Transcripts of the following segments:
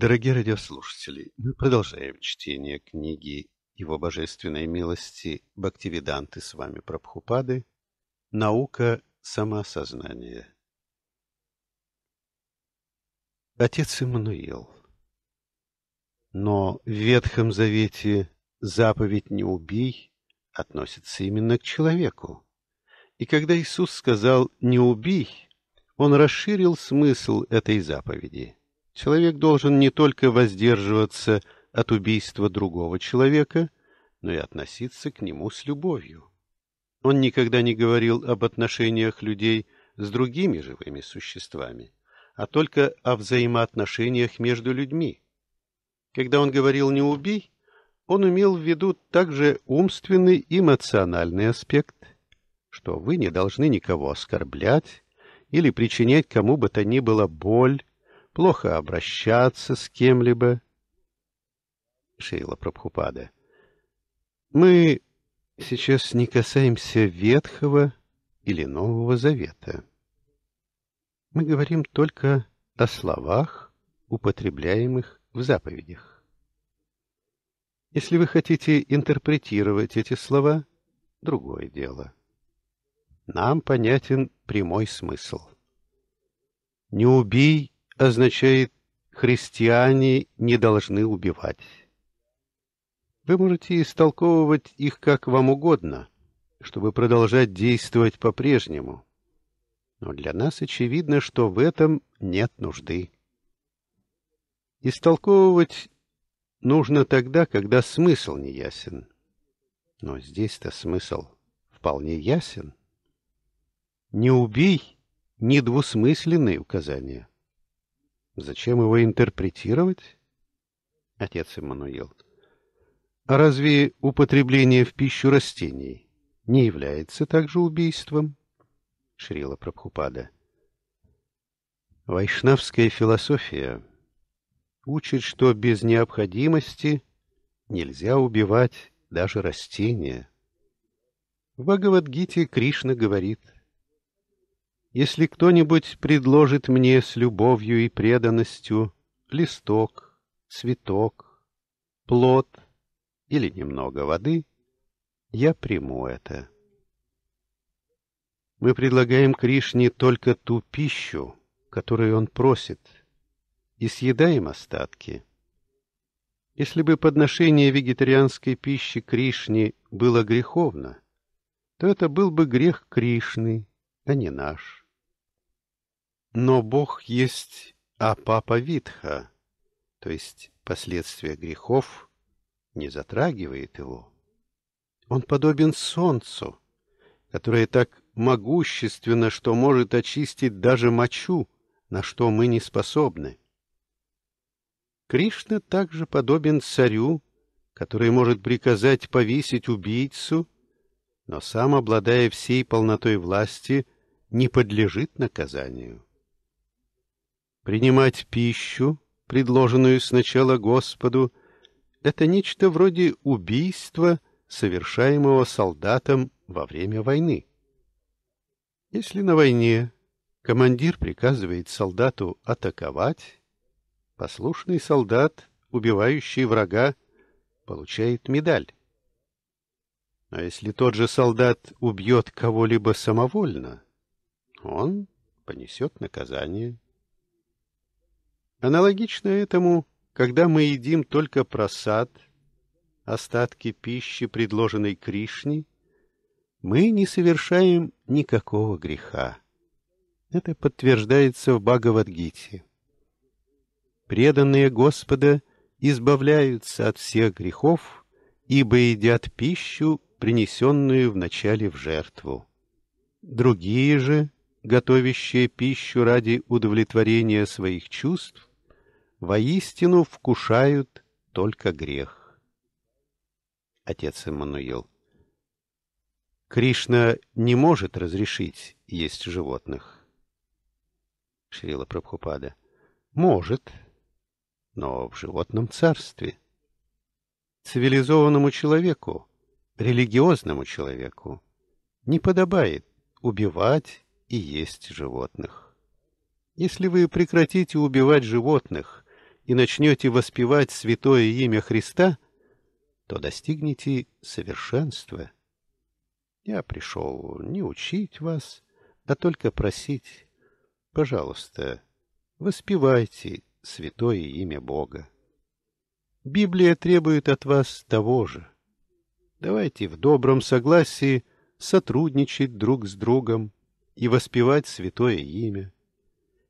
Дорогие радиослушатели, мы продолжаем чтение книги «Его божественной милости» Бхактивиданты с вами Прабхупады «Наука самоосознания». Отец Иммануил. Но в Ветхом Завете заповедь «Не убей» относится именно к человеку. И когда Иисус сказал «Не убей», он расширил смысл этой заповеди – человек должен не только воздерживаться от убийства другого человека, но и относиться к нему с любовью. Он никогда не говорил об отношениях людей с другими живыми существами, а только о взаимоотношениях между людьми. Когда он говорил «не убей», он имел в виду также умственный и эмоциональный аспект, что вы не должны никого оскорблять или причинять кому бы то ни было боль, плохо обращаться с кем-либо. Шейла Прабхупада. Мы сейчас не касаемся Ветхого или Нового Завета. Мы говорим только о словах, употребляемых в заповедях. Если вы хотите интерпретировать эти слова, другое дело. Нам понятен прямой смысл. «Не убей означает «христиане не должны убивать». Вы можете истолковывать их как вам угодно, чтобы продолжать действовать по-прежнему. Но для нас очевидно, что в этом нет нужды. Истолковывать нужно тогда, когда смысл не ясен. Но здесь-то смысл вполне ясен. «Не убей» — недвусмысленные указания. Зачем его интерпретировать? Отец Эммануил. А разве употребление в пищу растений не является также убийством? Шрила Прабхупада. Вайшнавская философия учит, что без необходимости нельзя убивать даже растения. В Бхагавадгите Кришна говорит – если кто-нибудь предложит мне с любовью и преданностью листок, цветок, плод или немного воды, я приму это. Мы предлагаем Кришне только ту пищу, которую он просит, и съедаем остатки. Если бы подношение вегетарианской пищи Кришне было греховно, то это был бы грех Кришны, а не наш. Но Бог есть Апапа Витха, то есть последствия грехов, не затрагивает его. Он подобен солнцу, которое так могущественно, что может очистить даже мочу, на что мы не способны. Кришна также подобен царю, который может приказать повесить убийцу, но сам, обладая всей полнотой власти, не подлежит наказанию. Принимать пищу, предложенную сначала Господу, это нечто вроде убийства, совершаемого солдатом во время войны. Если на войне командир приказывает солдату атаковать, послушный солдат, убивающий врага, получает медаль. А если тот же солдат убьет кого-либо самовольно, он понесет наказание. Аналогично этому, когда мы едим только просад, остатки пищи, предложенной Кришне, мы не совершаем никакого греха. Это подтверждается в Бхагавадгите. Преданные Господа избавляются от всех грехов, ибо едят пищу, принесенную вначале в жертву. Другие же, готовящие пищу ради удовлетворения своих чувств, воистину вкушают только грех. Отец Эммануил. Кришна не может разрешить есть животных. Шрила Прабхупада. Может, но в животном царстве. Цивилизованному человеку, религиозному человеку, не подобает убивать и есть животных. Если вы прекратите убивать животных – и начнете воспевать святое имя Христа, то достигнете совершенства. Я пришел не учить вас, а только просить, пожалуйста, воспевайте святое имя Бога. Библия требует от вас того же. Давайте в добром согласии сотрудничать друг с другом и воспевать святое имя.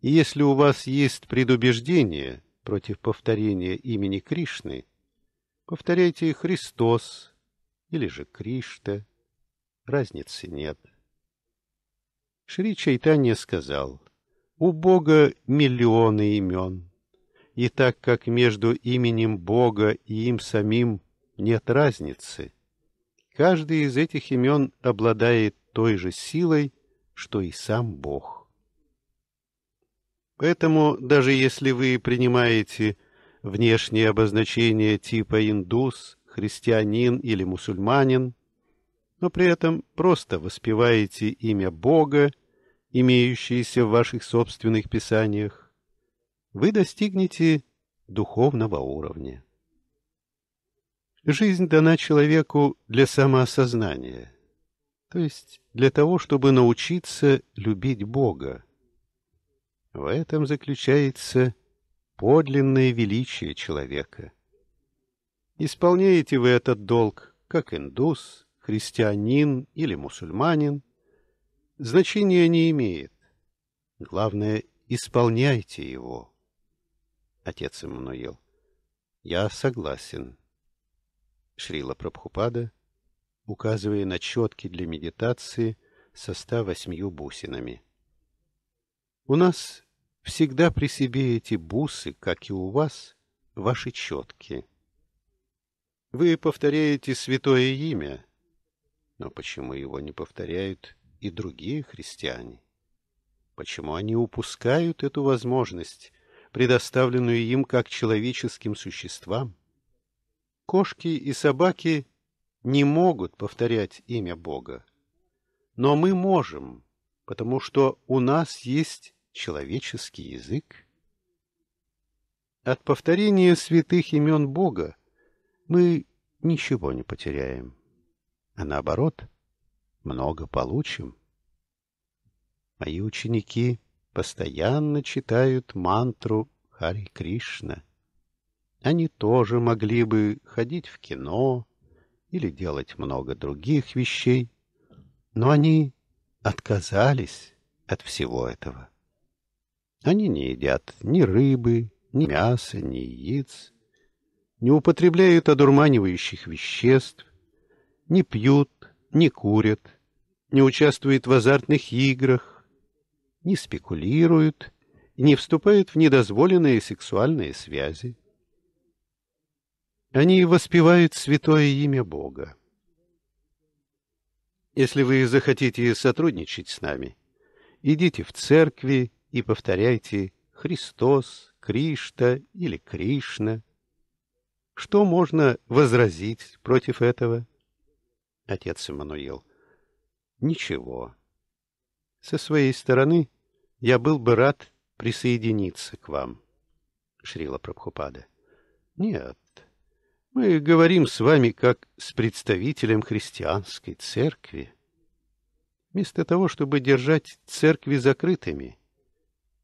И если у вас есть предубеждение, против повторения имени Кришны, повторяйте Христос или же Кришта. Разницы нет. Шри Чайтанья сказал, «У Бога миллионы имен, и так как между именем Бога и им самим нет разницы, каждый из этих имен обладает той же силой, что и сам Бог». Поэтому, даже если вы принимаете внешние обозначения типа индус, христианин или мусульманин, но при этом просто воспеваете имя Бога, имеющееся в ваших собственных писаниях, вы достигнете духовного уровня. Жизнь дана человеку для самоосознания, то есть для того, чтобы научиться любить Бога, в этом заключается подлинное величие человека. Исполняете вы этот долг, как индус, христианин или мусульманин, значения не имеет. Главное, исполняйте его. Отец Эммануил. Я согласен. Шрила Прабхупада, указывая на четки для медитации со ста восьмью бусинами. У нас Всегда при себе эти бусы, как и у вас, ваши четки. Вы повторяете святое имя, но почему его не повторяют и другие христиане? Почему они упускают эту возможность, предоставленную им как человеческим существам? Кошки и собаки не могут повторять имя Бога. Но мы можем, потому что у нас есть человеческий язык? От повторения святых имен Бога мы ничего не потеряем, а наоборот, много получим. Мои ученики постоянно читают мантру Хари Кришна. Они тоже могли бы ходить в кино или делать много других вещей, но они отказались от всего этого. Они не едят ни рыбы, ни мяса, ни яиц, не употребляют одурманивающих веществ, не пьют, не курят, не участвуют в азартных играх, не спекулируют не вступают в недозволенные сексуальные связи. Они воспевают святое имя Бога. Если вы захотите сотрудничать с нами, идите в церкви, и повторяйте «Христос», «Кришта» или «Кришна». Что можно возразить против этого? Отец Эммануил. Ничего. Со своей стороны я был бы рад присоединиться к вам. Шрила Прабхупада. Нет, мы говорим с вами как с представителем христианской церкви. Вместо того, чтобы держать церкви закрытыми –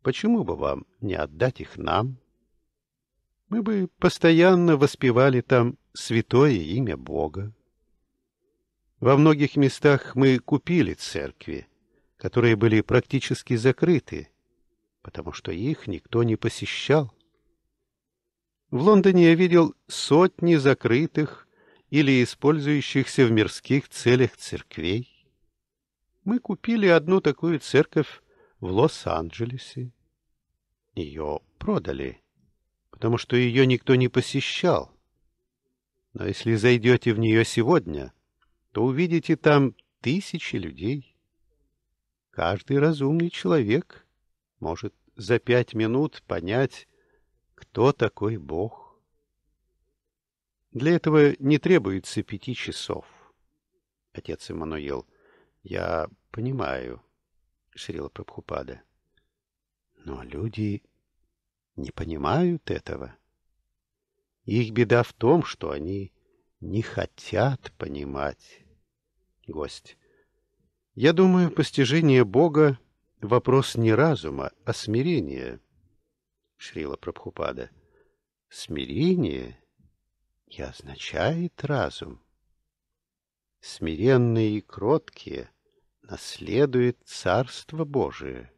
Почему бы вам не отдать их нам? Мы бы постоянно воспевали там святое имя Бога. Во многих местах мы купили церкви, которые были практически закрыты, потому что их никто не посещал. В Лондоне я видел сотни закрытых или использующихся в мирских целях церквей. Мы купили одну такую церковь в Лос-Анджелесе ее продали, потому что ее никто не посещал. Но если зайдете в нее сегодня, то увидите там тысячи людей. Каждый разумный человек может за пять минут понять, кто такой Бог. Для этого не требуется пяти часов. Отец Эммануил, я понимаю. — Шрила Прабхупада. Но люди не понимают этого. Их беда в том, что они не хотят понимать. Гость. Я думаю, постижение Бога — вопрос не разума, а смирения. Шрила Прабхупада. Смирение и означает разум. Смиренные и кроткие — наследует Царство Божие.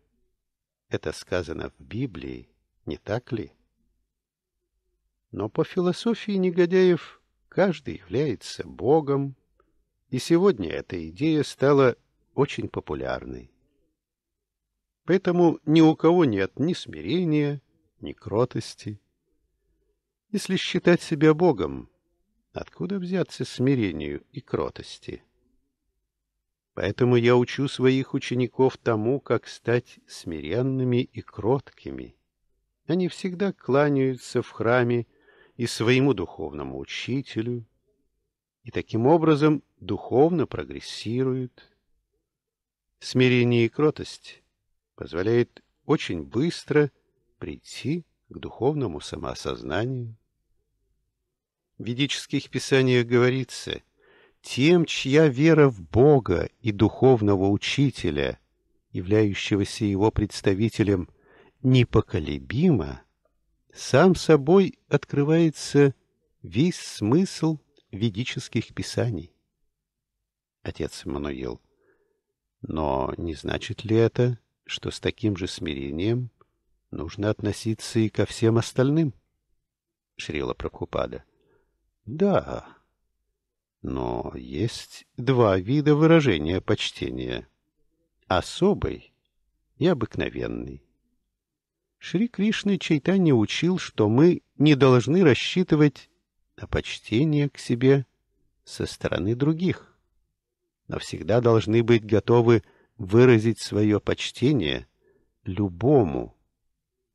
Это сказано в Библии, не так ли? Но по философии негодяев каждый является Богом, и сегодня эта идея стала очень популярной. Поэтому ни у кого нет ни смирения, ни кротости. Если считать себя Богом, откуда взяться смирению и кротости? — Поэтому я учу своих учеников тому, как стать смиренными и кроткими. Они всегда кланяются в храме и своему духовному учителю, и таким образом духовно прогрессируют. Смирение и кротость позволяет очень быстро прийти к духовному самоосознанию. В ведических писаниях говорится – тем, чья вера в Бога и духовного учителя, являющегося его представителем, непоколебима, сам собой открывается весь смысл ведических писаний. Отец Мануил. Но не значит ли это, что с таким же смирением нужно относиться и ко всем остальным? Шрила Прабхупада. Да, но есть два вида выражения почтения. Особый и обыкновенный. Шри Кришны Чайтанья учил, что мы не должны рассчитывать на почтение к себе со стороны других, но всегда должны быть готовы выразить свое почтение любому,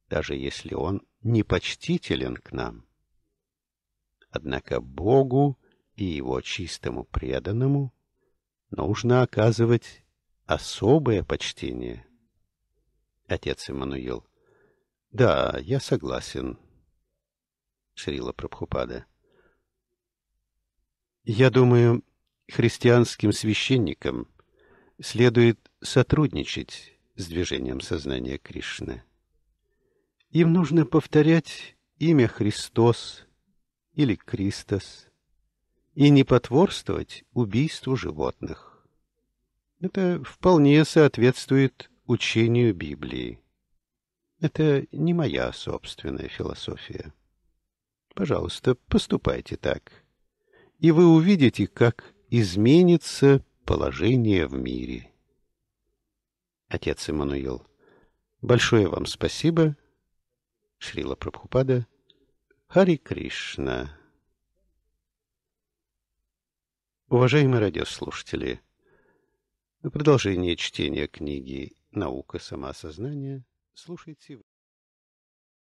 даже если он непочтителен к нам. Однако Богу и его чистому преданному нужно оказывать особое почтение. Отец Эммануил. Да, я согласен. Шрила Прабхупада. Я думаю, христианским священникам следует сотрудничать с движением сознания Кришны. Им нужно повторять имя Христос или Кристос, и не потворствовать убийству животных. Это вполне соответствует учению Библии. Это не моя собственная философия. Пожалуйста, поступайте так, и вы увидите, как изменится положение в мире. Отец Эммануил, большое вам спасибо. Шрила Прабхупада. Хари Кришна. Уважаемые радиослушатели, на продолжение чтения книги «Наука самосознания» слушайте...